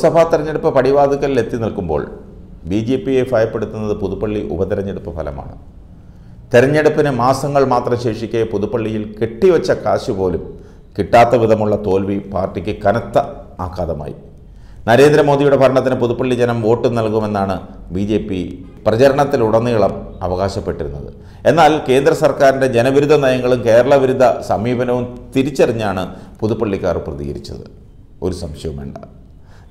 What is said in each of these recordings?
ലോക്സഭാ തെരഞ്ഞെടുപ്പ് പടിവാതുക്കലിൽ എത്തി നിൽക്കുമ്പോൾ ബി ജെ പിയെ ഭയപ്പെടുത്തുന്നത് പുതുപ്പള്ളി ഉപതെരഞ്ഞെടുപ്പ് ഫലമാണ് തെരഞ്ഞെടുപ്പിന് മാസങ്ങൾ മാത്രം ശേഷിക്കെ പുതുപ്പള്ളിയിൽ കെട്ടിവച്ച കാശ് പോലും കിട്ടാത്ത വിധമുള്ള തോൽവി പാർട്ടിക്ക് കനത്ത ആഘാതമായി നരേന്ദ്രമോദിയുടെ ഭരണത്തിന് പുതുപ്പള്ളി ജനം വോട്ട് നൽകുമെന്നാണ് ബി ജെ പി പ്രചരണത്തിലുടനീളം അവകാശപ്പെട്ടിരുന്നത് എന്നാൽ കേന്ദ്ര സർക്കാരിൻ്റെ ജനവിരുദ്ധ നയങ്ങളും കേരള വിരുദ്ധ സമീപനവും തിരിച്ചറിഞ്ഞാണ് പുതുപ്പള്ളിക്കാർ പ്രതികരിച്ചത് ഒരു സംശയവും വേണ്ട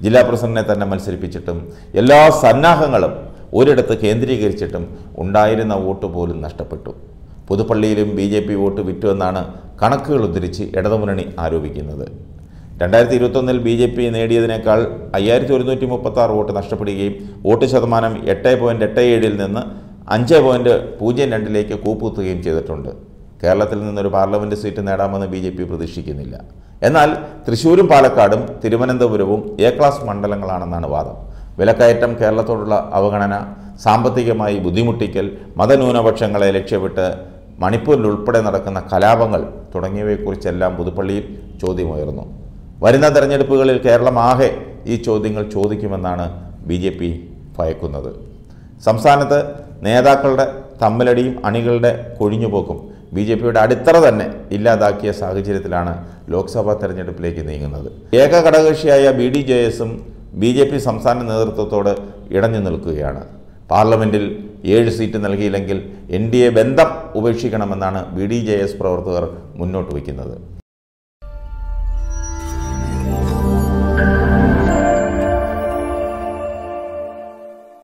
ജില്ലാ പ്രസിഡന്റിനെ തന്നെ മത്സരിപ്പിച്ചിട്ടും എല്ലാ സന്നാഹങ്ങളും ഒരിടത്ത് കേന്ദ്രീകരിച്ചിട്ടും ഉണ്ടായിരുന്ന വോട്ട് പോലും നഷ്ടപ്പെട്ടു പുതുപ്പള്ളിയിലും ബി ജെ പി വോട്ട് വിറ്റുവെന്നാണ് കണക്കുകൾ ഉദ്ധരിച്ച് ഇടതുമുന്നണി ആരോപിക്കുന്നത് രണ്ടായിരത്തി ഇരുപത്തൊന്നിൽ ബി ജെ പി നേടിയതിനേക്കാൾ അയ്യായിരത്തി ഒരുന്നൂറ്റി ആറ് വോട്ട് നഷ്ടപ്പെടുകയും വോട്ട് ശതമാനം എട്ട് പോയിൻറ്റ് എട്ട് ഏഴിൽ നിന്ന് അഞ്ച് പോയിൻറ്റ് പൂജ്യം രണ്ടിലേക്ക് കൂപ്പുകുത്തുകയും ചെയ്തിട്ടുണ്ട് കേരളത്തിൽ നിന്നൊരു പാർലമെൻറ്റ് സീറ്റ് നേടാമെന്ന് ബി ജെ പി പ്രതീക്ഷിക്കുന്നില്ല എന്നാൽ തൃശ്ശൂരും പാലക്കാടും തിരുവനന്തപുരവും എ ക്ലാസ് മണ്ഡലങ്ങളാണെന്നാണ് വാദം വിലക്കയറ്റം കേരളത്തോടുള്ള അവഗണന സാമ്പത്തികമായി ബുദ്ധിമുട്ടിക്കൽ മതന്യൂനപക്ഷങ്ങളെ ലക്ഷ്യമിട്ട് മണിപ്പൂരിൽ ഉൾപ്പെടെ നടക്കുന്ന കലാപങ്ങൾ തുടങ്ങിയവയെക്കുറിച്ചെല്ലാം പുതുപ്പള്ളിയിൽ ചോദ്യമുയർന്നു വരുന്ന തെരഞ്ഞെടുപ്പുകളിൽ കേരളമാകെ ഈ ചോദ്യങ്ങൾ ചോദിക്കുമെന്നാണ് ബി ജെ പി ഭയക്കുന്നത് സംസ്ഥാനത്ത് നേതാക്കളുടെ തമ്മിലടിയും അണികളുടെ കൊഴിഞ്ഞുപോക്കും ബി ജെ പിയുടെ അടിത്തറ തന്നെ ഇല്ലാതാക്കിയ സാഹചര്യത്തിലാണ് ലോക്സഭാ തെരഞ്ഞെടുപ്പിലേക്ക് നീങ്ങുന്നത് ഏക ഘടകകക്ഷിയായ ബി ഡി ജെ എസും ബി ജെ പി സംസ്ഥാന നേതൃത്വത്തോട് ഇടഞ്ഞു നിൽക്കുകയാണ് പാർലമെൻറ്റിൽ ഏഴ് സീറ്റ് നൽകിയില്ലെങ്കിൽ എൻ ഡി എ ബന്ധം ഉപേക്ഷിക്കണമെന്നാണ് ബി ഡി ജെ എസ് പ്രവർത്തകർ മുന്നോട്ട് വയ്ക്കുന്നത്